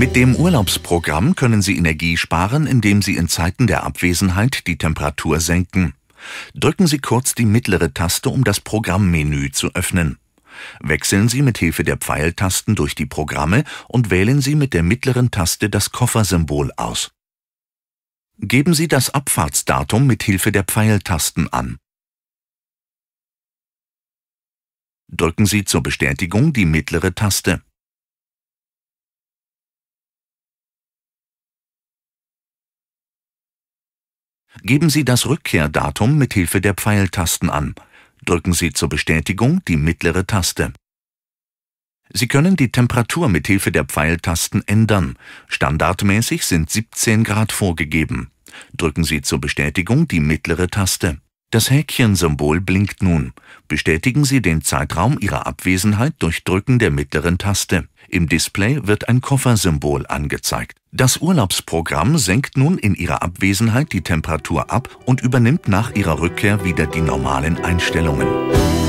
Mit dem Urlaubsprogramm können Sie Energie sparen, indem Sie in Zeiten der Abwesenheit die Temperatur senken. Drücken Sie kurz die mittlere Taste, um das Programmmenü zu öffnen. Wechseln Sie mit Hilfe der Pfeiltasten durch die Programme und wählen Sie mit der mittleren Taste das Koffersymbol aus. Geben Sie das Abfahrtsdatum mit Hilfe der Pfeiltasten an. Drücken Sie zur Bestätigung die mittlere Taste. Geben Sie das Rückkehrdatum mit Hilfe der Pfeiltasten an. Drücken Sie zur Bestätigung die mittlere Taste. Sie können die Temperatur mit Hilfe der Pfeiltasten ändern. Standardmäßig sind 17 Grad vorgegeben. Drücken Sie zur Bestätigung die mittlere Taste. Das Häkchensymbol blinkt nun. Bestätigen Sie den Zeitraum Ihrer Abwesenheit durch Drücken der mittleren Taste. Im Display wird ein Koffersymbol angezeigt. Das Urlaubsprogramm senkt nun in Ihrer Abwesenheit die Temperatur ab und übernimmt nach Ihrer Rückkehr wieder die normalen Einstellungen.